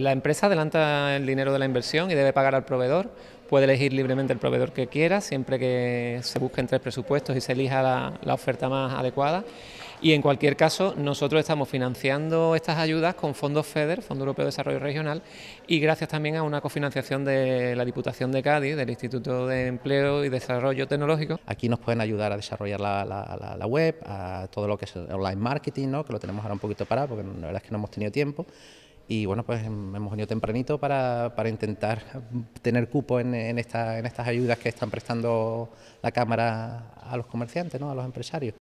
La empresa adelanta el dinero de la inversión y debe pagar al proveedor. Puede elegir libremente el proveedor que quiera, siempre que se busquen tres presupuestos y se elija la, oferta más adecuada. Y en cualquier caso, nosotros estamos financiando estas ayudas con fondos FEDER, Fondo Europeo de Desarrollo Regional, y gracias también a una cofinanciación de la Diputación de Cádiz, del Instituto de Empleo y Desarrollo Tecnológico. Aquí nos pueden ayudar a desarrollar la, web, a todo lo que es online marketing, que lo tenemos ahora un poquito parado, porque la verdad es que no hemos tenido tiempo y bueno, pues hemos venido tempranito para, para intentar tener cupo en, en, esta, en estas ayudas que están prestando la Cámara a los comerciantes, ¿no? a los empresarios.